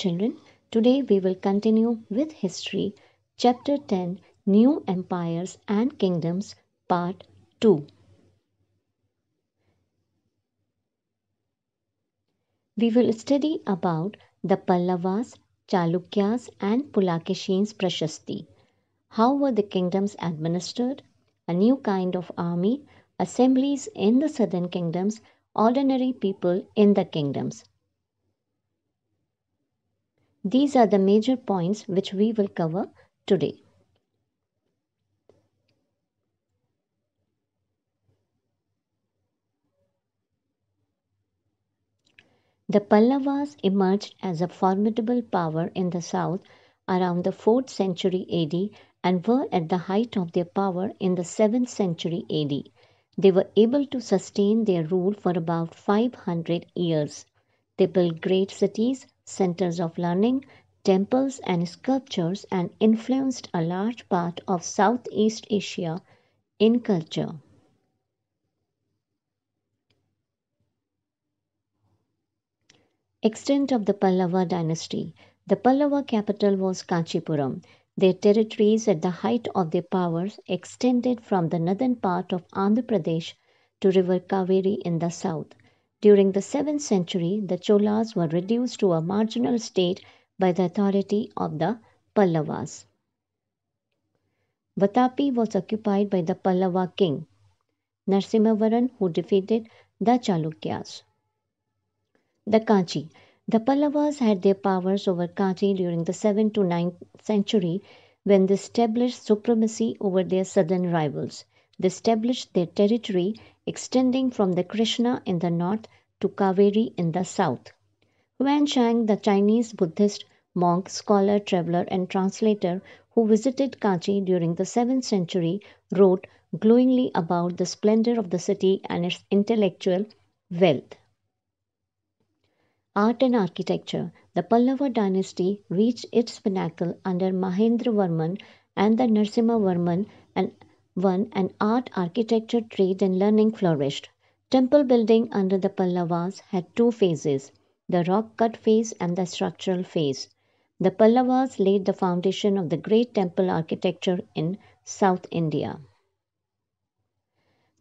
children today we will continue with history chapter 10 new empires and kingdoms part 2 we will study about the pallavas chalukyas and pulakeshins prashasti how were the kingdoms administered a new kind of army assemblies in the southern kingdoms ordinary people in the kingdoms these are the major points which we will cover today. The Pallavas emerged as a formidable power in the south around the 4th century AD and were at the height of their power in the 7th century AD. They were able to sustain their rule for about 500 years. They built great cities centers of learning, temples, and sculptures, and influenced a large part of Southeast Asia in culture. Extent of the Pallava dynasty. The Pallava capital was Kanchipuram. Their territories at the height of their powers extended from the northern part of Andhra Pradesh to river Kaveri in the south. During the 7th century, the Cholas were reduced to a marginal state by the authority of the Pallavas. Vatapi was occupied by the Pallava king Narsimhavaran, who defeated the Chalukyas. The Kanchi. The Pallavas had their powers over Kanchi during the 7th to 9th century when they established supremacy over their southern rivals. They established their territory extending from the Krishna in the north to Kaveri in the south. Huan Shang, the Chinese Buddhist monk, scholar, traveler, and translator who visited Kanchi during the 7th century, wrote glowingly about the splendor of the city and its intellectual wealth. Art and architecture. The Pallava dynasty reached its pinnacle under Mahendravarman and the Narasimhavarman, and 1. An art, architecture, trade, and learning flourished. Temple building under the Pallavas had two phases the rock cut phase and the structural phase. The Pallavas laid the foundation of the great temple architecture in South India.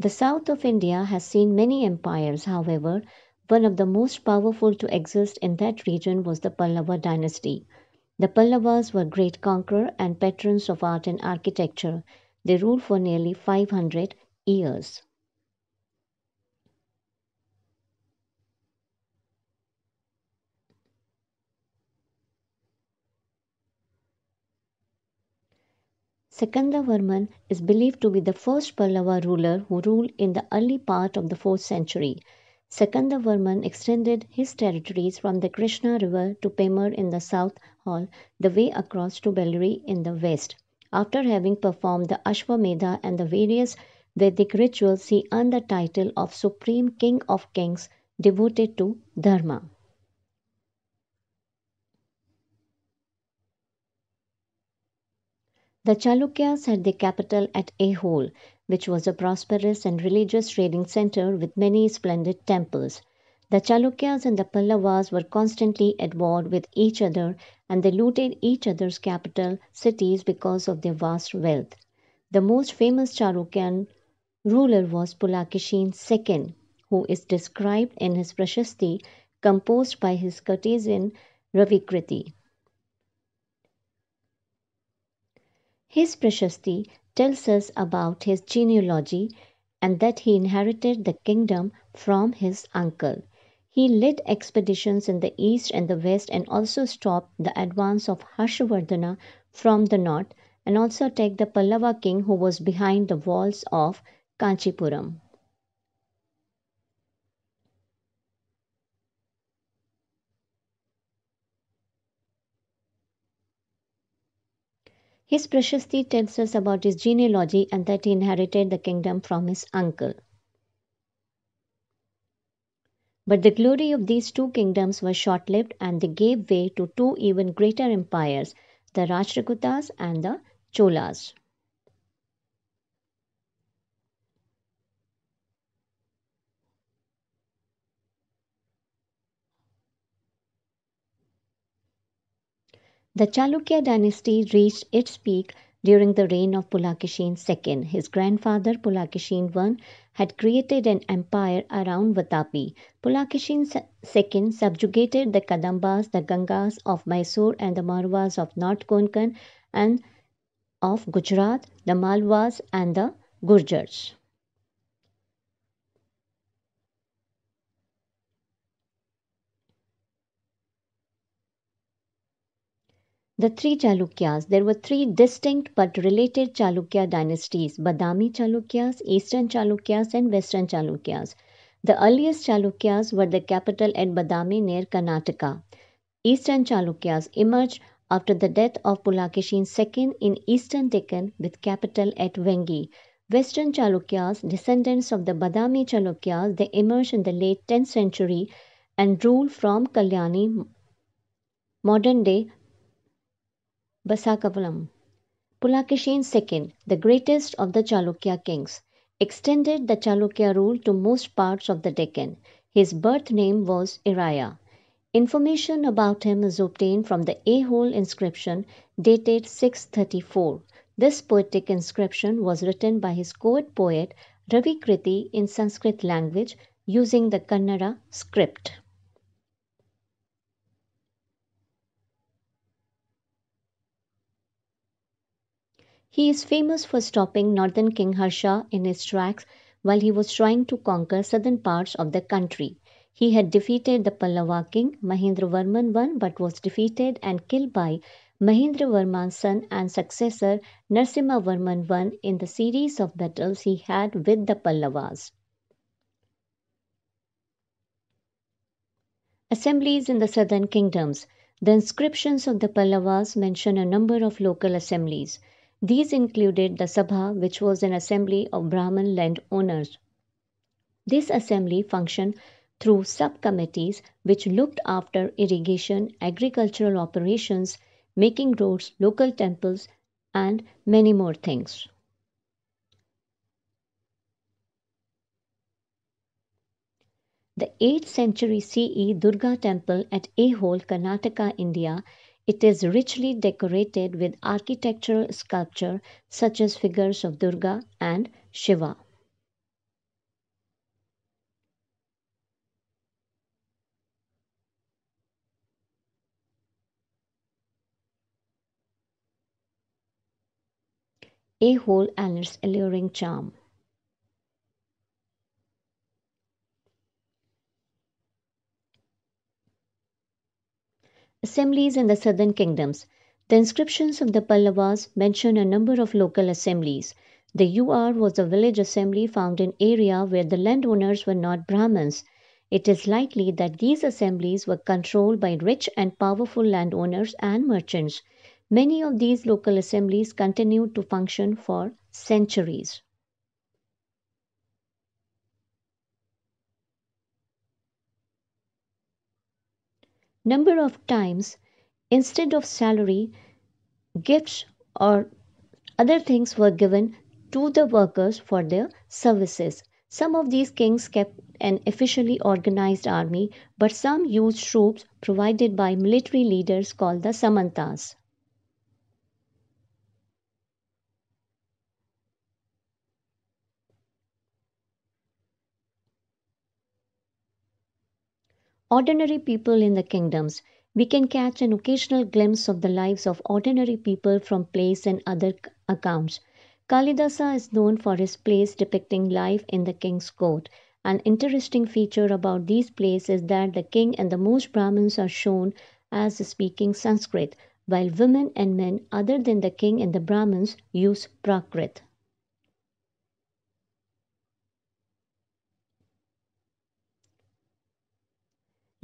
The south of India has seen many empires, however, one of the most powerful to exist in that region was the Pallava dynasty. The Pallavas were great conquerors and patrons of art and architecture. They ruled for nearly 500 years. Varman is believed to be the first Pallava ruler who ruled in the early part of the 4th century. Varman extended his territories from the Krishna river to Pemur in the south, all the way across to Bellary in the west. After having performed the Ashwamedha and the various Vedic rituals, he earned the title of Supreme King of Kings devoted to Dharma. The Chalukyas had their capital at Ehol, which was a prosperous and religious trading center with many splendid temples. The Chalukyas and the Pallavas were constantly at war with each other and they looted each other's capital cities because of their vast wealth. The most famous Chalukyan ruler was Pulakishin II, who is described in his Prashasti composed by his Cartesian Ravikriti. His Prashasti tells us about his genealogy and that he inherited the kingdom from his uncle. He led expeditions in the east and the west and also stopped the advance of Harshavardhana from the north and also attacked the Pallava king who was behind the walls of Kanchipuram. His Prashasti tells us about his genealogy and that he inherited the kingdom from his uncle. But the glory of these two kingdoms was short lived and they gave way to two even greater empires, the Rashtrakutas and the Cholas. The Chalukya dynasty reached its peak during the reign of Pulakeshin II, his grandfather Pulakeshin I had created an empire around Vatapi. Pulakeshin II subjugated the Kadambas, the Gangas of Mysore, and the Marwas of North Konkan and of Gujarat, the Malwas, and the Gurjars. The three Chalukyas. There were three distinct but related Chalukya dynasties Badami Chalukyas, Eastern Chalukyas, and Western Chalukyas. The earliest Chalukyas were the capital at Badami near Karnataka. Eastern Chalukyas emerged after the death of Pulakeshin II in Eastern Deccan with capital at Vengi. Western Chalukyas, descendants of the Badami Chalukyas, they emerged in the late 10th century and ruled from Kalyani, modern day Basakavalam Pulakeshin II, the greatest of the Chalukya kings, extended the Chalukya rule to most parts of the Deccan. His birth name was Iraya. Information about him is obtained from the Ahol inscription dated 634. This poetic inscription was written by his court poet Ravi Kriti in Sanskrit language using the Kannada script. He is famous for stopping northern King Harsha in his tracks while he was trying to conquer southern parts of the country. He had defeated the Pallava king Mahendravarman I but was defeated and killed by Mahendravarman's son and successor Narasimhavarman I in the series of battles he had with the Pallavas. Assemblies in the southern kingdoms. The inscriptions of the Pallavas mention a number of local assemblies. These included the Sabha, which was an assembly of Brahmin landowners. This assembly functioned through subcommittees which looked after irrigation, agricultural operations, making roads, local temples, and many more things. The 8th century CE Durga temple at Ehol, Karnataka, India, it is richly decorated with architectural sculpture such as figures of Durga and Shiva. A hole and its alluring charm. assemblies in the southern kingdoms. The inscriptions of the Pallavas mention a number of local assemblies. The UR was a village assembly found in area where the landowners were not Brahmins. It is likely that these assemblies were controlled by rich and powerful landowners and merchants. Many of these local assemblies continued to function for centuries. number of times instead of salary, gifts or other things were given to the workers for their services. Some of these kings kept an officially organized army, but some used troops provided by military leaders called the Samantas. ordinary people in the kingdoms, we can catch an occasional glimpse of the lives of ordinary people from plays and other accounts. Kalidasa is known for his plays depicting life in the king's court. An interesting feature about these plays is that the king and the most Brahmins are shown as speaking Sanskrit, while women and men other than the king and the Brahmins use Prakrit.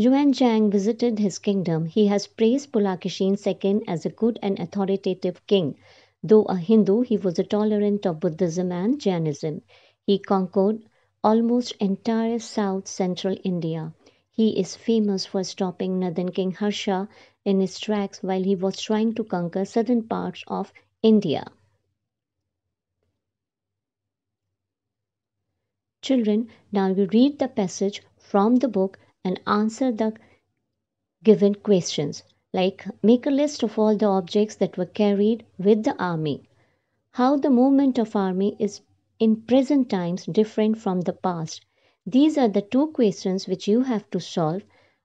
Yuanzhang visited his kingdom, he has praised Pulakishin II as a good and authoritative king. Though a Hindu, he was a tolerant of Buddhism and Jainism. He conquered almost entire south central India. He is famous for stopping Northern King Harsha in his tracks while he was trying to conquer southern parts of India. Children, now you read the passage from the book and answer the given questions, like make a list of all the objects that were carried with the army, how the movement of army is in present times different from the past. These are the two questions which you have to solve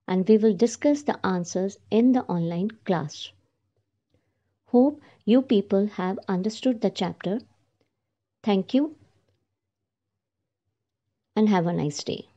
and we will discuss the answers in the online class. Hope you people have understood the chapter. Thank you and have a nice day.